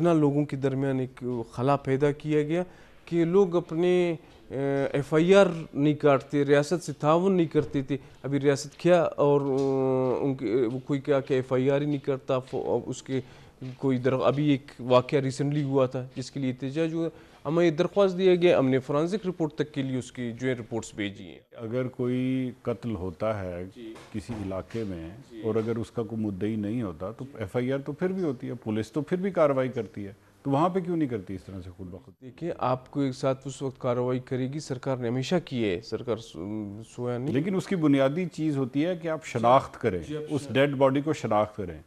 اتنا لوگوں کے درمیان ایک خلا پیدا کیا گیا کہ لوگ اپنے ایف آئی آر نہیں کاٹتے ریاست سے تعاون نہیں کرتے تھے ابھی ریاست کیا اور ان کے کوئی کیا کہ ایف آئی آر ہی نہیں کرتا اس کے کوئی در ابھی ایک واقعہ ریسنٹلی ہوا تھا جس کے لیے احتجاج ہوا ہمیں درخواست دیا گیا ہم نے فرانزک رپورٹ تک کے لیے اس کی جو ہے رپورٹس بھیجی ہیں اگر کوئی قتل ہوتا ہے جی۔ کسی علاقے میں جی۔ اور اگر اس کا کوئی مدعی نہیں ہوتا تو ایف آئی آر تو پھر بھی ہوتی ہے پولیس تو پھر بھی کاروائی کرتی ہے تو وہاں پہ کیوں نہیں کرتی اس طرح سے خود بخود دیکھیں آپ کو ایک ساتھ اس وقت کاروائی کرے گی سرکار نے ہمیشہ کی ہے سرکار سویا نہیں لیکن اس کی بنیادی چیز ہوتی ہے کہ آپ شناخت کریں جی، اس ڈیڈ باڈی کو شناخت کریں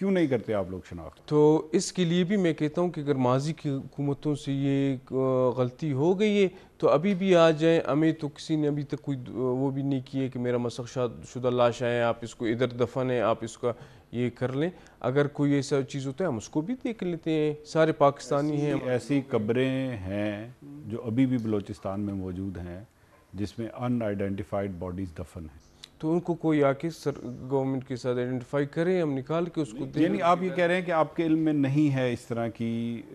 کیوں نہیں کرتے آپ لوگ شناخت تو اس کے لیے بھی میں کہتا ہوں کہ اگر ماضی کی حکومتوں سے یہ غلطی ہو گئی ہے تو ابھی بھی آ جائیں ہمیں تو کسی نے ابھی تک کوئی وہ بھی نہیں کیا کہ میرا مسخ شدہ لاش آئے آپ اس کو ادھر دفن ہے آپ اس کا یہ کر لیں اگر کوئی ایسا چیز ہوتا ہے ہم اس کو بھی دیکھ لیتے ہیں سارے پاکستانی ہیں ایسی قبریں ہیں جو ابھی بھی بلوچستان میں موجود ہیں جس میں ان آئیڈینٹیفائڈ باڈیز دفن ہیں تو ان کو کوئی آ کے گورنمنٹ کے ساتھ ایڈنٹیفائی کریں ہم نکال کے اس کو دیں یعنی آپ یہ کہہ رہے ہیں کہ آپ کے علم میں نہیں ہے اس طرح کی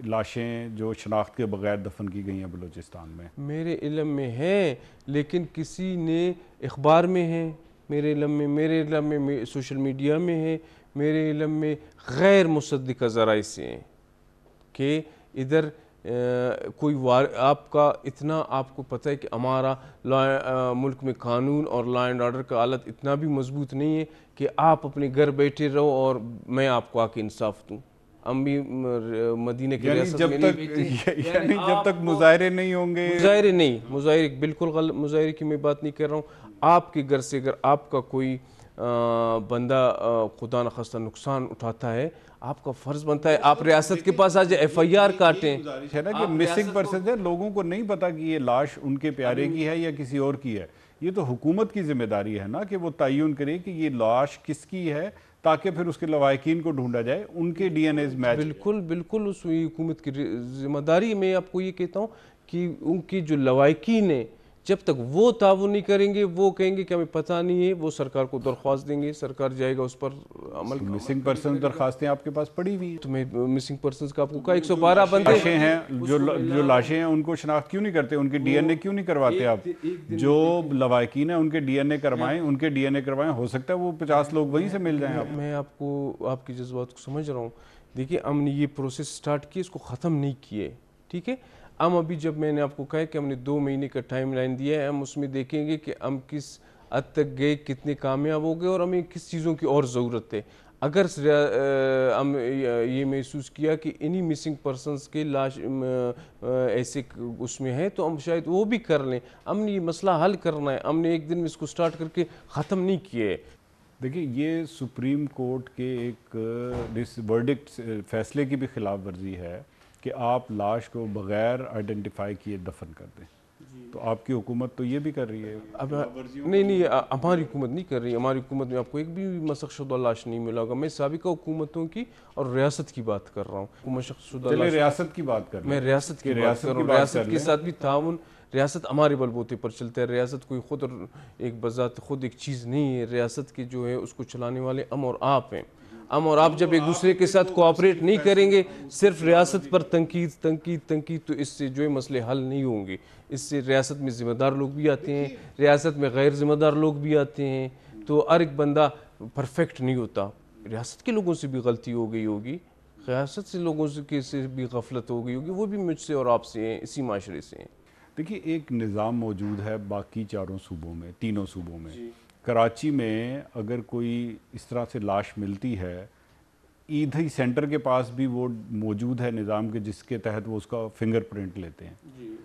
لاشیں جو شناخت کے بغیر دفن کی گئی ہیں بلوچستان میں میرے علم میں ہیں لیکن کسی نے اخبار میں ہیں میرے علم میں میرے علم میں سوشل میڈیا میں ہیں میرے علم میں غیر مصدقہ ذرائع سے ہیں کہ ادھر کوئی وار آپ کا اتنا آپ کو پتہ ہے کہ ہمارا ملک میں قانون اور لا اینڈ آرڈر کا حالت اتنا بھی مضبوط نہیں ہے کہ آپ اپنے گھر بیٹھے رہو اور میں آپ کو آ کے انصاف دوں ہم بھی مدینہ یعنی ریاست میں یعنی, یعنی جب تک مظاہرے نہیں ہوں گے مظاہرے نہیں مظاہرے بالکل غلط مظاہرے کی میں بات نہیں کر رہا ہوں آپ کے گھر سے اگر آپ کا کوئی بندہ خدا نخواستہ نقصان اٹھاتا ہے آپ کا فرض بنتا ہے آپ ریاست کے پاس آج ایف آئی آر کاٹیں ہے نا کہ مسنگ پرسن ہے لوگوں کو نہیں پتا کہ یہ لاش ان کے پیارے کی ہے یا کسی اور کی ہے یہ تو حکومت کی ذمہ داری ہے نا کہ وہ تعین کریں کہ یہ لاش کس کی ہے تاکہ پھر اس کے لوائقین کو ڈھونڈا جائے ان کے ڈی این ایز میچ بالکل بالکل اس حکومت کی ذمہ داری میں آپ کو یہ کہتا ہوں کہ ان کی جو لوائقین ہیں جب تک وہ تعاون نہیں کریں گے وہ کہیں گے کہ ہمیں پتہ نہیں ہے وہ سرکار کو درخواست دیں گے سرکار جائے گا اس پر عمل مسنگ مسنگ درخواستیں آپ آپ کے پاس پڑی ہیں ہیں کا کو کو کہا ایک سو بارہ بندے جو ان شناخت کیوں نہیں کرتے ان کے ڈی این اے کیوں نہیں کرواتے آپ جو لوائقین ہیں ان کے ڈی این اے کروائیں ان کے ڈی این اے کروائیں ہو سکتا ہے وہ پچاس لوگ وہیں سے مل جائیں میں آپ کو آپ کے جذبات کو سمجھ رہا ہوں دیکھیے ہم نے یہ پروسیس سٹارٹ کی اس کو ختم نہیں کیے ٹھیک ہے ہم ابھی جب میں نے آپ کو کہا کہ ہم نے دو مہینے کا ٹائم لائن دیا ہے ہم اس میں دیکھیں گے کہ ہم کس حد تک گئے کتنے کامیاب ہو گئے اور ہمیں کس چیزوں کی اور ضرورت ہے اگر ہم یہ محسوس کیا کہ انہی مسنگ پرسنز کے لاش ایسے اس میں ہیں تو ہم شاید وہ بھی کر لیں ہم نے یہ مسئلہ حل کرنا ہے ہم نے ایک دن میں اس کو سٹارٹ کر کے ختم نہیں کیے دیکھیں یہ سپریم کورٹ کے ایک ورڈکٹ فیصلے کی بھی خلاف ورزی ہے کہ آپ لاش کو بغیر آئیڈینٹیفائی کیے دفن کر دیں جی۔ تو آپ کی حکومت تو یہ بھی کر رہی ہے نہیں نہیں ہماری حکومت نہیں کر رہی ہماری حکومت میں آپ کو ایک بھی مسخ شدہ لاش نہیں ملا ہوگا میں سابقہ حکومتوں کی اور ریاست کی بات کر رہا ہوں شدہ ریاست کی بات کر میں ریاست کی بات کر رہا ہوں ریاست کے ساتھ بھی تعاون ریاست ہمارے بلبوتے پر چلتا ہے ریاست کوئی خود ایک بذات خود ایک چیز نہیں ہے ریاست کے جو ہے اس کو چلانے والے ہم اور آپ ہیں ہم اور آپ جب ایک دوسرے کے ساتھ کوآپریٹ نہیں کریں گے صرف ریاست پر تنقید تنقید تنقید تو اس سے جو ہے مسئلے حل نہیں ہوں گے اس سے ریاست میں ذمہ دار لوگ بھی آتے ہیں ریاست میں غیر ذمہ دار لوگ بھی آتے ہیں تو ہر ایک بندہ پرفیکٹ نہیں ہوتا ریاست کے لوگوں سے بھی غلطی ہو گئی ہوگی ریاست سے لوگوں سے بھی غفلت ہو گئی ہوگی وہ بھی مجھ سے اور آپ سے ہیں اسی معاشرے سے ہیں دیکھیے ایک نظام موجود ہے باقی چاروں صوبوں میں تینوں صوبوں میں جی۔ کراچی میں اگر کوئی اس طرح سے لاش ملتی ہے عید ہی سینٹر کے پاس بھی وہ موجود ہے نظام کے جس کے تحت وہ اس کا فنگر پرنٹ لیتے ہیں جی۔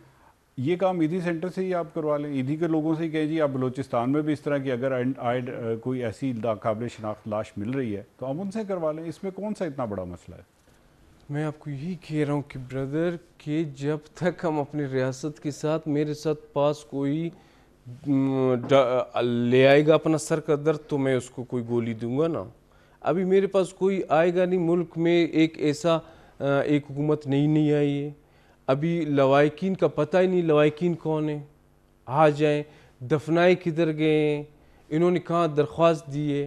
یہ کام ایدھی سینٹر سے ہی آپ کروا لیں ایدھی کے لوگوں سے ہی کہیں جی آپ بلوچستان میں بھی اس طرح کی اگر آئیڈ کوئی ایسی قابل شناخت لاش مل رہی ہے تو آپ ان سے کروا لیں اس میں کون سا اتنا بڑا مسئلہ ہے میں آپ کو یہی کہہ رہا ہوں کہ بردر کہ جب تک ہم اپنے ریاست کے ساتھ میرے ساتھ پاس کوئی لے آئے گا اپنا سر کا درد تو میں اس کو کوئی گولی دوں گا نا ابھی میرے پاس کوئی آئے گا نہیں ملک میں ایک ایسا ایک حکومت نہیں نہیں آئی ہے ابھی لوائقین کا پتہ ہی نہیں لوائقین کون ہے آ جائیں دفنائے کدھر گئے ہیں انہوں نے کہاں درخواست دی ہے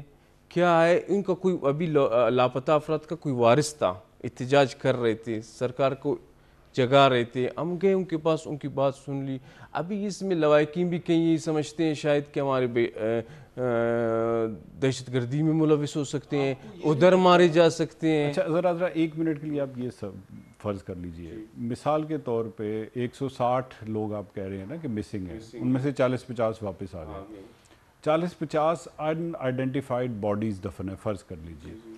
کیا ہے ان کا کوئی ابھی لاپتہ افراد کا کوئی وارث تھا احتجاج کر رہے تھے سرکار کو جگا رہے تھے ہم گئے ان کے پاس ان کی بات سن لی ابھی اس میں لوائقین بھی کہیں یہ سمجھتے ہیں شاید کہ ہمارے دہشت گردی میں ملوث ہو سکتے ہیں ادھر مارے جا سکتے ہیں اچھا ذرا ذرا ایک منٹ کے لیے آپ یہ سب فرض کر لیجئے جی۔ مثال کے طور پہ ایک سو ساٹھ لوگ آپ کہہ رہے ہیں نا کہ مسنگ ہیں ان میں سے چالیس پچاس واپس آ گئے چالیس پچاس ان آئیڈینٹیفائڈ باڈیز دفن ہے فرض کر لیجئے جی۔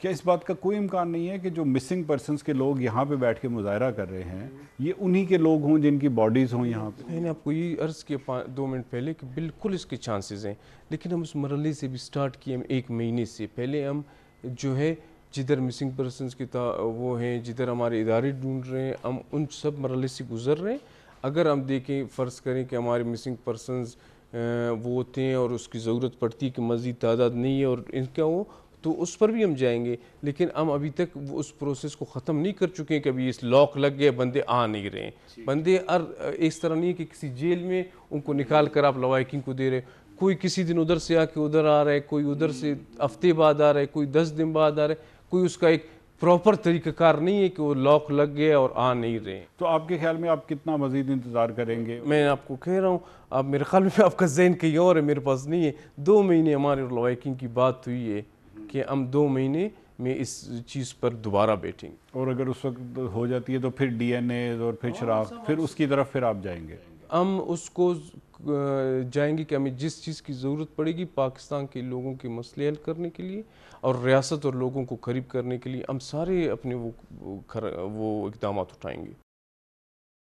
کیا اس بات کا کوئی امکان نہیں ہے کہ جو مسنگ پرسنز کے لوگ یہاں پہ بیٹھ کے مظاہرہ کر رہے ہیں یہ انہی کے لوگ ہوں جن کی باڈیز ہوں یہاں پہ میں نے آپ کو یہ عرض کیا دو منٹ پہلے کہ بالکل اس کے چانسز ہیں لیکن ہم اس مرحلے سے بھی سٹارٹ کیے ایک مہینے سے پہلے ہم جو ہے جدھر مسنگ پرسنز کے وہ ہیں جدھر ہمارے ادارے ڈھونڈ رہے ہیں ہم ان سب مرحلے سے گزر رہے ہیں اگر ہم دیکھیں فرض کریں کہ ہمارے مسنگ پرسنز وہ ہوتے ہیں اور اس کی ضرورت پڑتی ہے کہ مزید تعداد نہیں ہے اور ان کا وہ تو اس پر بھی ہم جائیں گے لیکن ہم ابھی تک وہ اس پروسیس کو ختم نہیں کر چکے ہیں کہ ابھی اس لاک لگ گئے بندے آ نہیں رہے ہیں جی۔ بندے ار اس طرح نہیں ہے کہ کسی جیل میں ان کو نکال کر آپ لوائکنگ کو دے رہے ہیں کوئی کسی دن ادھر سے آ کے ادھر آ رہا ہے کوئی ادھر سے ہفتے بعد آ رہا ہے کوئی دس دن بعد آ رہا ہے کوئی اس کا ایک پراپر طریقہ کار نہیں ہے کہ وہ لاک لگ گئے اور آ نہیں رہے تو آپ کے خیال میں آپ کتنا مزید انتظار کریں گے میں آپ کو کہہ رہا ہوں آپ میرے خیال میں آپ کا ذہن کہیں اور ہے میرے پاس نہیں ہے دو مہینے ہمارے لوائکنگ کی بات ہوئی ہے کہ ہم دو مہینے میں اس چیز پر دوبارہ بیٹھیں گے اور اگر اس وقت ہو جاتی ہے تو پھر ڈی این اے اور پھر شراب پھر اس کی طرف پھر آپ جائیں گے ہم اس کو جائیں گے کہ ہمیں جس چیز کی ضرورت پڑے گی پاکستان کے لوگوں کے مسئلے حل کرنے کے لیے اور ریاست اور لوگوں کو قریب کرنے کے لیے ہم سارے اپنے وہ اقدامات اٹھائیں گے